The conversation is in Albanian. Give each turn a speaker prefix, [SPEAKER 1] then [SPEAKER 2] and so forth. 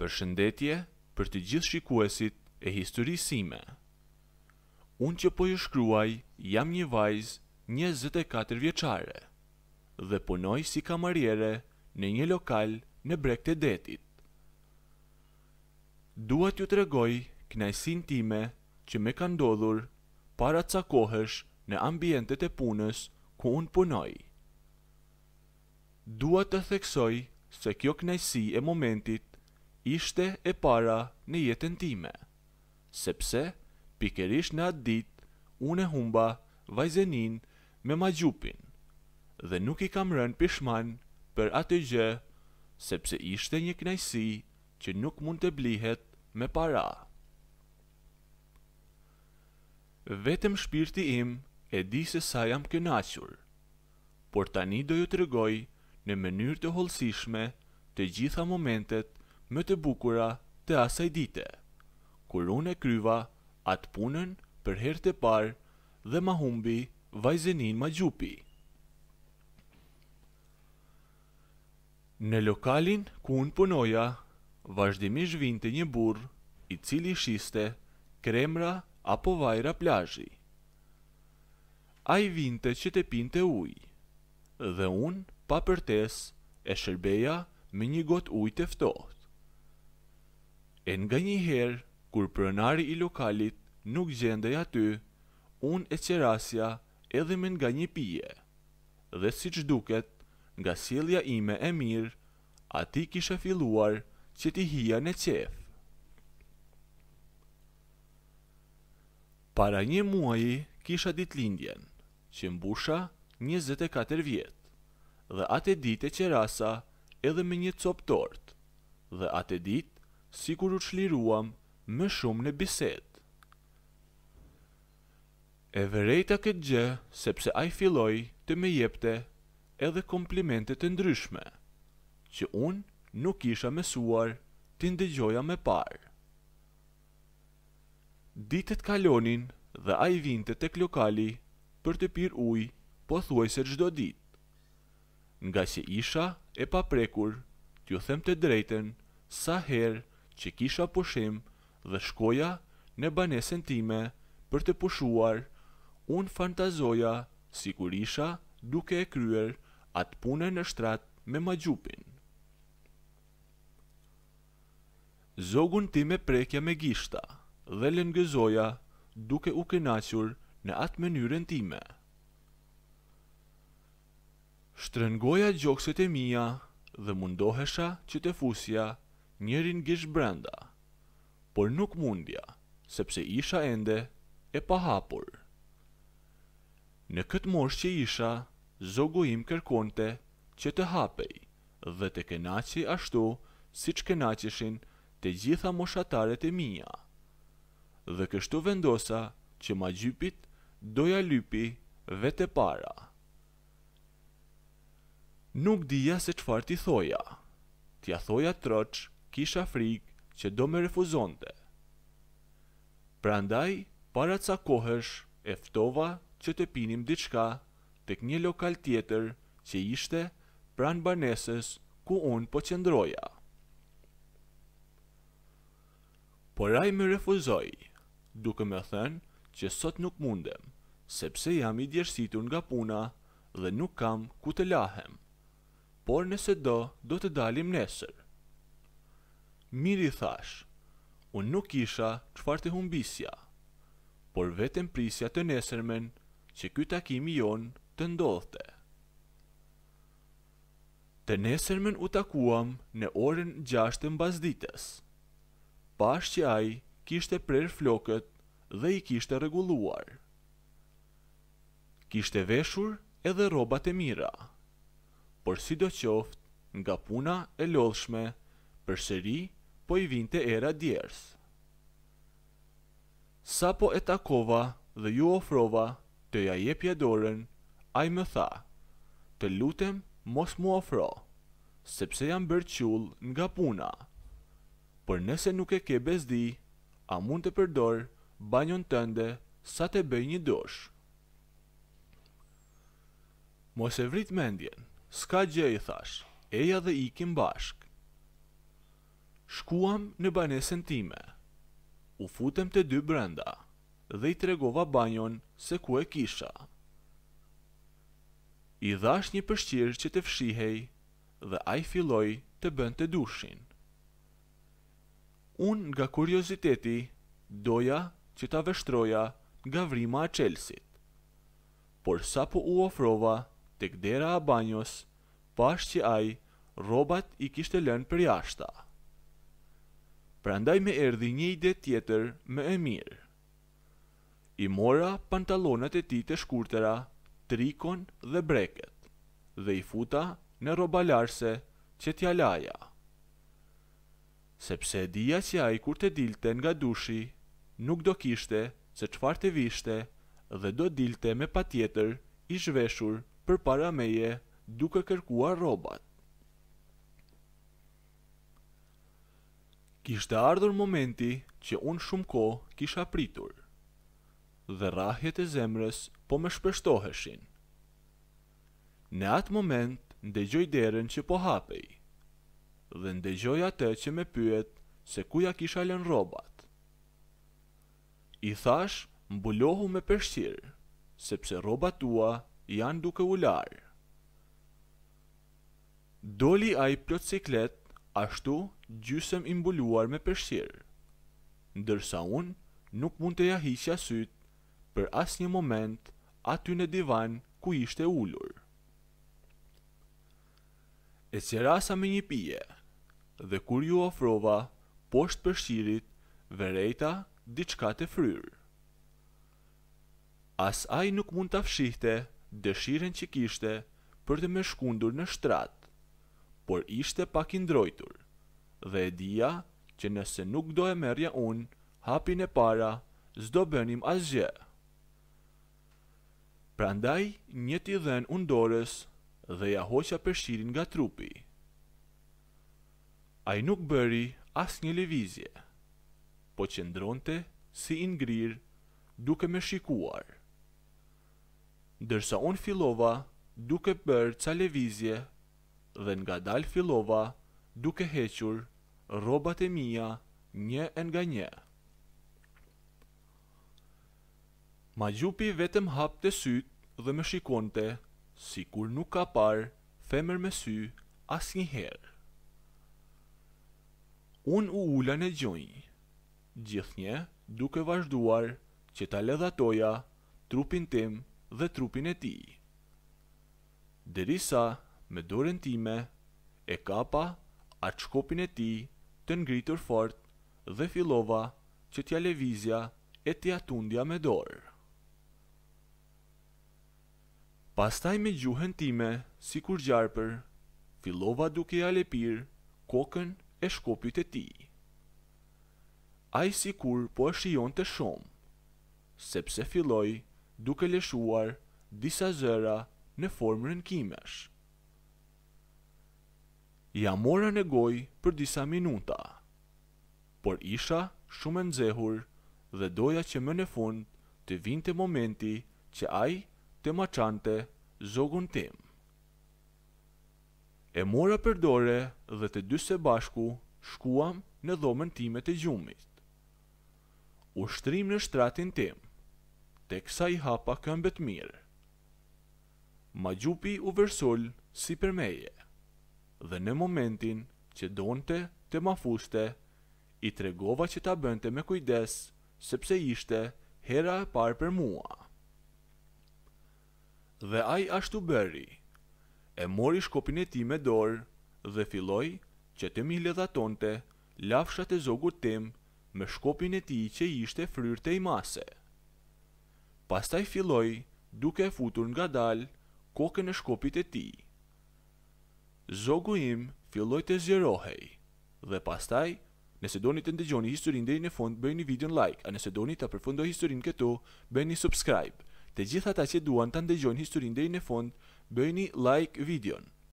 [SPEAKER 1] për shëndetje për të gjithë shikuesit e historisime. Unë që po ju shkruaj, jam një vajzë 24 vjeqare dhe punoj si kamarjere në një lokal në brek të detit. Dua të ju të regoj knajsin time që me ka ndodhur para të sakohesh në ambjentet e punës ku unë punoj. Dua të theksoj se kjo knajsi e momentit ishte e para në jetën time. Sepse, pikerish në atë dit, unë e humba vajzenin me ma gjupin, dhe nuk i kam rën pishman për atë gjë, sepse ishte një knajsi që nuk mund të blihet me para. Vetëm shpirti im e di se sa jam kënachur, por tani do ju të rëgoj në mënyrë të holsishme të gjitha momentet më të bukura të asaj dite. Kur unë e kryva atë punën për herë të parë dhe ma humbi vajzenin ma gjupi. Në lokalin ku unë punoja, vazhdimisht vinte një burë i cili shiste kremra apo vajra plajji. A i vinte që te pinte uj, dhe unë pa përtes e shërbeja me një gotë uj të ftoht. E nga një herë, kur prënari i lokalit nuk gjendej aty, unë e qerasja edhe me nga një pije. Dhe si që duket, nga sielja ime e mirë, ati kisha filuar që ti hia në qefë. Para një muaji kisha dit lindjen, që mbusha 24 vjetë, dhe atë e dit e qerasa edhe me një copë tortë, dhe atë e dit si kur u qliruam më shumë në biset. E vërejta këtë gjë, sepse a i të me jepte edhe komplimentet të ndryshme, që unë nuk isha mesuar të ndëgjoja me parë. Ditët kalonin dhe a i vinte të klokali për të pirë uj, po thuaj se gjdo ditë. Nga që isha e paprekur, t'ju them të drejten sa herë që kisha pushim dhe shkoja në banesën time për të pushuar, unë fantazoja si kur isha duke e kryer atë punën në shtrat me ma gjupin. Zogun ti me prekja me gishta dhe lëngëzoja duke u kënaqur në atë mënyrën time. Shtrëngoja gjokset e mia dhe mundohesha që të fusja njërin gjishë brenda, por nuk mundja, sepse isha ende e pahapur. Në këtë mosh që isha, zogu im kërkonte që të hapej dhe të kenaci ashtu si që kenacishin të gjitha moshatare të minja. Dhe kështu vendosa që ma gjypit doja lypi vete para. Nuk dija se qëfar t'i thoja. T'ja thoja tërëqë kisha frikë që do me refuzonte. Prandaj, para ca kohësh, eftova që të pinim diçka të një lokal tjetër që ishte pranë banesës ku unë po qëndroja. Por ai më refuzoi, duke më thënë që sot nuk mundem, sepse jam i djersitur nga puna dhe nuk kam ku të lahem. Por nëse do, do të dalim nesër. Miri thash, unë nuk isha qëfar të humbisja, por vetëm prisja të nesërmen që ky takimi jonë të ndodhte. Të nesërmen u takuam në orën 6 të mbasdites, Pash që ajë kishte prerë flokët dhe i kishte rregulluar. Kishte veshur edhe rrobat e mira. Por sidoqoftë, nga puna e lodhshme, përsëri po i vinte era djerës. Sa po e takova dhe ju ofrova të ja je pjedorën, a i më tha, të lutem mos mu ofro, sepse jam bërqull nga puna, për nëse nuk e ke bezdi, a mund të përdorë banjon tënde sa të bëj një dosh. Mos e vrit mendjen, s'ka gjë i thash, eja dhe i kim bashk shkuam në banesën time. U futem të dy brenda dhe i tregova banjon se ku e kisha. I dhash një përshqirë që të fshihej dhe a i filloj të bënd të dushin. Unë nga kurioziteti doja që ta vështroja nga vrima a qelsit. Por sa po u ofrova të kdera a banjos, pash që a i robat i kishtë lënë për jashta prandaj me erdhi një ide tjetër më e mirë. I mora pantalonat e ti të shkurtera, trikon dhe breket, dhe i futa në larëse që t'ja laja. Sepse dija që ai kur të dilte nga dushi, nuk do kishte se qfar të vishte dhe do dilte me patjetër i zhveshur për para meje duke kërkuar robat. kishte ardhur momenti që unë shumë ko kisha pritur, dhe rahjet e zemrës po me shpeshtoheshin. Në atë moment, ndegjoj derën që po hapej, dhe ndegjoj atë që me pyet se kuja kisha lën robat. I thash, mbulohu me përshqirë, sepse robat tua janë duke ularë. Doli a i plot ciklet Ashtu, gjysëm imbuluar me përshirë, ndërsa unë nuk mund të jahi që asytë për as një moment aty në divan ku ishte ullur. E që rasa me një pije, dhe kur ju ofrova, poshtë përshirit, vërejta diçka të fryrë. As ai nuk mund të afshihte dëshiren që kishte për të me shkundur në shtrat, por ishte pak i ndrojtur. Dhe e dia që nëse nuk do e merja unë, hapin e para, zdo bënim asgje. Prandaj, një t'i dhen undores dhe ja hoqa përshirin nga trupi. A i nuk bëri as një levizje, po që ndronte si i duke me shikuar. Dërsa unë filova duke bërë ca levizje dhe nga dal filova, duke hequr, robat e mija, një e nga një. Ma gjupi vetëm hap të sytë dhe me shikonte, si kur nuk ka parë femër me sy, as një herë. Unë u ula në gjojnë, gjithë duke vazhduar që ta ledha toja trupin tim dhe trupin e ti. Derisa, me dorën time, e kapa atë shkopin e ti të ngritur fort dhe filova që t'ja levizja e t'ja tundja me dorë. Pastaj me gjuhën time, si kur gjarëpër, filova duke ja lepirë kokën e shkopit e ti. Ai si kur po e shion të shumë, sepse filoj duke leshuar disa zëra në formërën kimesh ja mora në goj për disa minuta. Por isha shumë nxehur dhe doja që më në fund të vinte momenti që ai të maçante zogun tim. E mora për dore dhe të dy së bashku shkuam në dhomën time të gjumit. U shtrim në shtratin tim, te kësa i hapa këmbet mirë. Ma gjupi u vërsull si për meje dhe në momentin që donte të ma fuste, i tregova që ta bënte me kujdes, sepse ishte hera e parë për mua. Dhe aj ashtu bëri, e mori shkopin e ti me dorë dhe filoj që të mi ledha lafshat e zogur tim me shkopin e ti që ishte fryrë të i mase. Pastaj filoj duke e futur nga dalë kokën e shkopit e ti zogu im filloj të zjerohej. Dhe pastaj, nëse doni të ndëgjoni historin dhe i në fond, bëjni video në like, a nëse doni të përfundoj historin këtu, bëjni subscribe. Të gjitha ta që duan të ndëgjoni historin dhe i në fond, bëjni like videon.